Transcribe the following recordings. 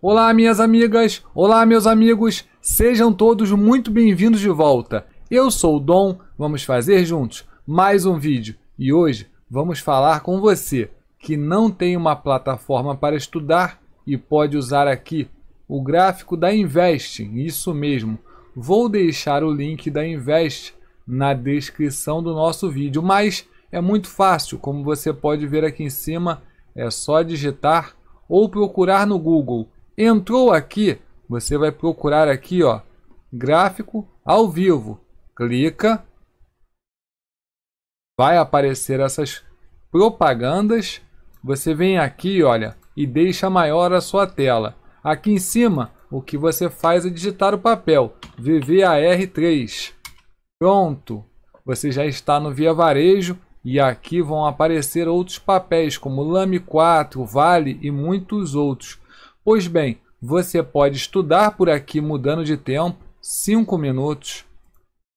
Olá, minhas amigas! Olá, meus amigos! Sejam todos muito bem-vindos de volta. Eu sou o Dom, vamos fazer juntos mais um vídeo e hoje vamos falar com você que não tem uma plataforma para estudar e pode usar aqui o gráfico da Invest, isso mesmo. Vou deixar o link da Invest na descrição do nosso vídeo, mas é muito fácil, como você pode ver aqui em cima, é só digitar ou procurar no Google Entrou aqui, você vai procurar aqui, ó, gráfico ao vivo. Clica. Vai aparecer essas propagandas. Você vem aqui, olha, e deixa maior a sua tela. Aqui em cima, o que você faz é digitar o papel VVAR3. Pronto! Você já está no Via Varejo e aqui vão aparecer outros papéis como Lame 4, Vale e muitos outros. Pois bem, você pode estudar por aqui mudando de tempo, 5 minutos,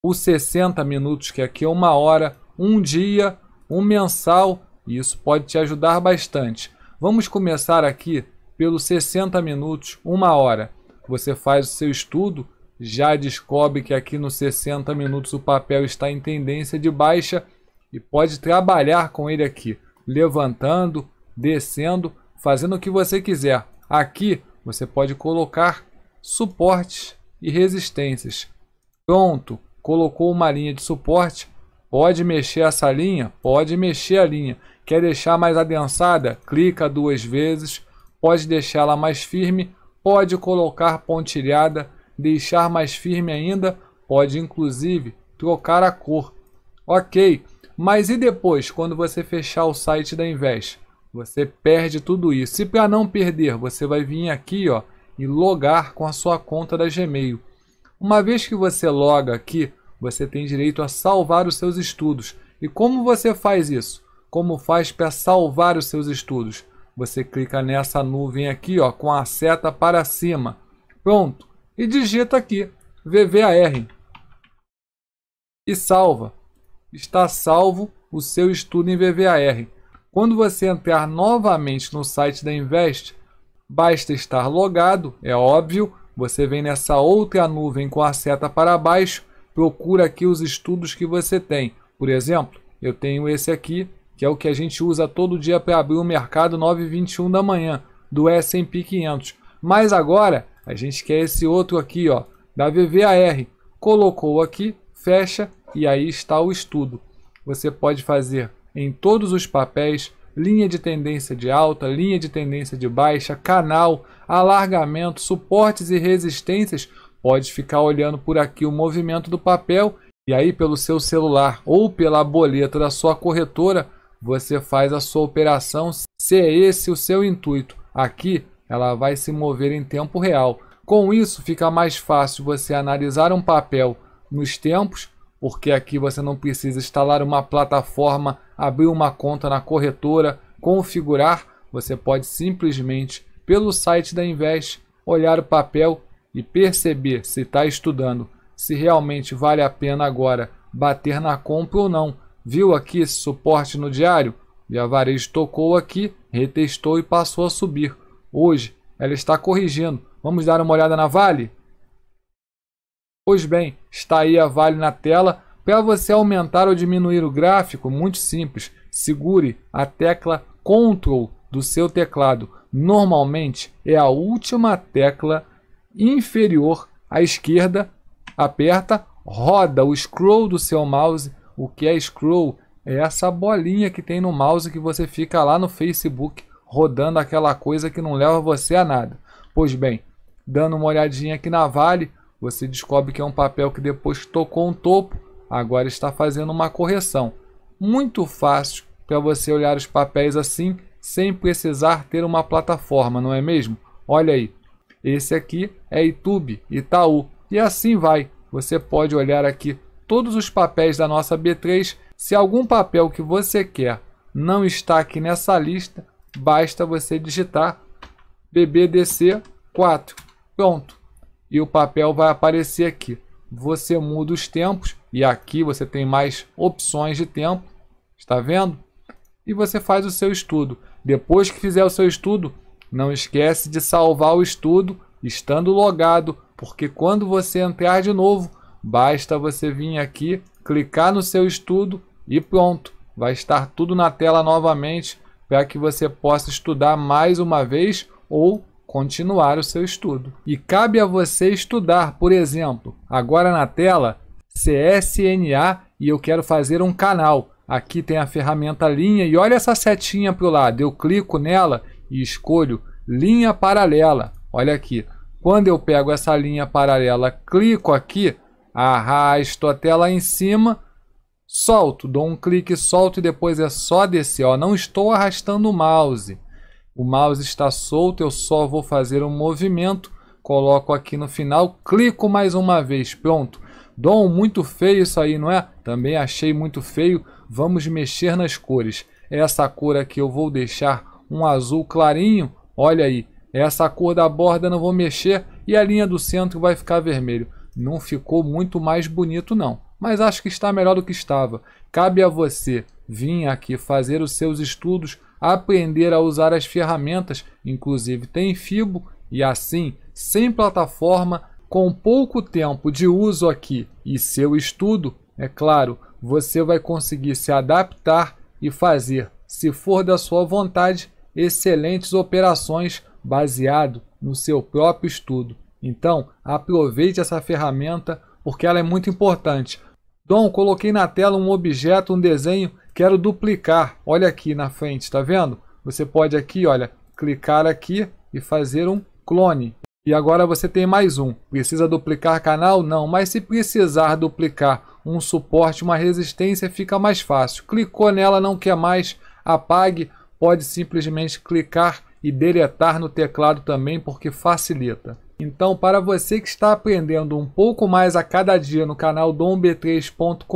os 60 minutos, que aqui é uma hora, um dia, um mensal, e isso pode te ajudar bastante. Vamos começar aqui pelos 60 minutos, uma hora. Você faz o seu estudo, já descobre que aqui nos 60 minutos o papel está em tendência de baixa e pode trabalhar com ele aqui, levantando, descendo, fazendo o que você quiser. Aqui você pode colocar suportes e resistências. Pronto, colocou uma linha de suporte, pode mexer essa linha, pode mexer a linha. Quer deixar mais adensada? Clica duas vezes. Pode deixá-la mais firme, pode colocar pontilhada, deixar mais firme ainda, pode inclusive trocar a cor. Ok, mas e depois, quando você fechar o site da Invest? Você perde tudo isso. E para não perder, você vai vir aqui ó, e logar com a sua conta da Gmail. Uma vez que você loga aqui, você tem direito a salvar os seus estudos. E como você faz isso? Como faz para salvar os seus estudos? Você clica nessa nuvem aqui ó, com a seta para cima. Pronto. E digita aqui, VVAR. E salva. Está salvo o seu estudo em VVAR. Quando você entrar novamente no site da Invest, basta estar logado, é óbvio. Você vem nessa outra nuvem com a seta para baixo, procura aqui os estudos que você tem. Por exemplo, eu tenho esse aqui, que é o que a gente usa todo dia para abrir o mercado 9h21 da manhã, do S&P 500. Mas agora, a gente quer esse outro aqui, ó, da VVAR. Colocou aqui, fecha e aí está o estudo. Você pode fazer em todos os papéis, linha de tendência de alta, linha de tendência de baixa, canal, alargamento, suportes e resistências. Pode ficar olhando por aqui o movimento do papel e aí pelo seu celular ou pela boleta da sua corretora, você faz a sua operação, se é esse o seu intuito. Aqui ela vai se mover em tempo real. Com isso, fica mais fácil você analisar um papel nos tempos porque aqui você não precisa instalar uma plataforma, abrir uma conta na corretora, configurar, você pode simplesmente, pelo site da Invest, olhar o papel e perceber se está estudando, se realmente vale a pena agora bater na compra ou não. Viu aqui esse suporte no diário? Via Varejo tocou aqui, retestou e passou a subir. Hoje ela está corrigindo. Vamos dar uma olhada na Vale? Pois bem, está aí a Vale na tela para você aumentar ou diminuir o gráfico, muito simples. Segure a tecla Ctrl do seu teclado. Normalmente é a última tecla inferior à esquerda. Aperta, roda o scroll do seu mouse. O que é scroll? É essa bolinha que tem no mouse que você fica lá no Facebook rodando aquela coisa que não leva você a nada. Pois bem, dando uma olhadinha aqui na Vale, você descobre que é um papel que depois tocou um topo, agora está fazendo uma correção. Muito fácil para você olhar os papéis assim, sem precisar ter uma plataforma, não é mesmo? Olha aí, esse aqui é YouTube, Itaú, e assim vai. Você pode olhar aqui todos os papéis da nossa B3. Se algum papel que você quer não está aqui nessa lista, basta você digitar BBDC 4. Pronto e o papel vai aparecer aqui. Você muda os tempos e aqui você tem mais opções de tempo, está vendo? E você faz o seu estudo. Depois que fizer o seu estudo, não esquece de salvar o estudo estando logado, porque quando você entrar de novo, basta você vir aqui, clicar no seu estudo e pronto. Vai estar tudo na tela novamente para que você possa estudar mais uma vez ou continuar o seu estudo. E cabe a você estudar, por exemplo, agora na tela, CSNA e eu quero fazer um canal. Aqui tem a ferramenta linha e olha essa setinha para o lado. Eu clico nela e escolho linha paralela. Olha aqui. Quando eu pego essa linha paralela, clico aqui, arrasto até lá em cima, solto, dou um clique, solto e depois é só descer. Ó, não estou arrastando o mouse. O mouse está solto, eu só vou fazer um movimento, coloco aqui no final, clico mais uma vez, pronto. Dom, muito feio isso aí, não é? Também achei muito feio. Vamos mexer nas cores. Essa cor aqui eu vou deixar um azul clarinho, olha aí. Essa cor da borda não vou mexer e a linha do centro vai ficar vermelho. Não ficou muito mais bonito não, mas acho que está melhor do que estava. Cabe a você vir aqui fazer os seus estudos aprender a usar as ferramentas, inclusive tem FIBO, e assim, sem plataforma, com pouco tempo de uso aqui e seu estudo, é claro, você vai conseguir se adaptar e fazer, se for da sua vontade, excelentes operações baseado no seu próprio estudo. Então, aproveite essa ferramenta porque ela é muito importante. Dom, coloquei na tela um objeto, um desenho Quero duplicar. Olha aqui na frente, tá vendo? Você pode aqui, olha, clicar aqui e fazer um clone. E agora você tem mais um. Precisa duplicar canal? Não, mas se precisar duplicar um suporte, uma resistência, fica mais fácil. Clicou nela, não quer mais, apague. Pode simplesmente clicar e deletar no teclado também, porque facilita. Então, para você que está aprendendo um pouco mais a cada dia no canal domb3.com.br,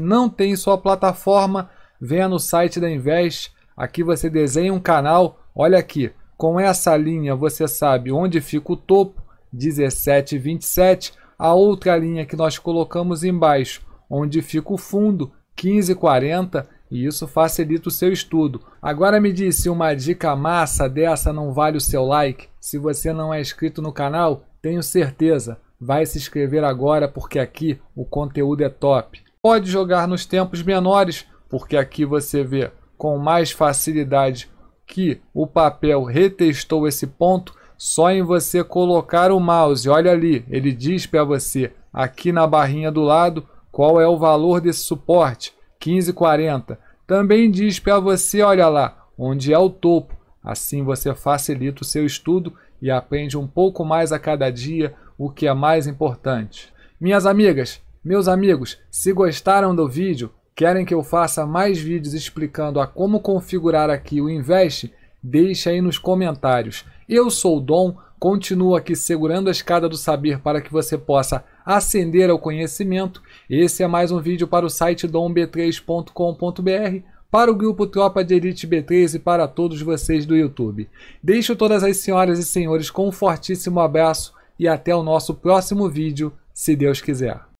não tem sua plataforma, venha no site da Invest. Aqui você desenha um canal. Olha aqui, com essa linha você sabe onde fica o topo, 1727. A outra linha que nós colocamos embaixo, onde fica o fundo, 1540 e isso facilita o seu estudo. Agora me diz se uma dica massa dessa não vale o seu like. Se você não é inscrito no canal, tenho certeza, vai se inscrever agora porque aqui o conteúdo é top. Pode jogar nos tempos menores, porque aqui você vê com mais facilidade que o papel retestou esse ponto só em você colocar o mouse. Olha ali, ele diz para você aqui na barrinha do lado qual é o valor desse suporte. 1540. Também diz para você, olha lá, onde é o topo. Assim você facilita o seu estudo e aprende um pouco mais a cada dia, o que é mais importante. Minhas amigas, meus amigos, se gostaram do vídeo, querem que eu faça mais vídeos explicando a como configurar aqui o Invest, deixe aí nos comentários. Eu sou o Dom, continuo aqui segurando a escada do saber para que você possa ascender ao conhecimento. Esse é mais um vídeo para o site domb3.com.br, para o grupo Tropa de Elite B3 e para todos vocês do YouTube. Deixo todas as senhoras e senhores com um fortíssimo abraço e até o nosso próximo vídeo, se Deus quiser.